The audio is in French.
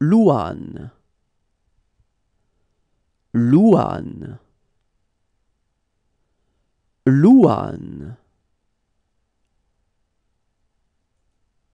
Luan Luan Luan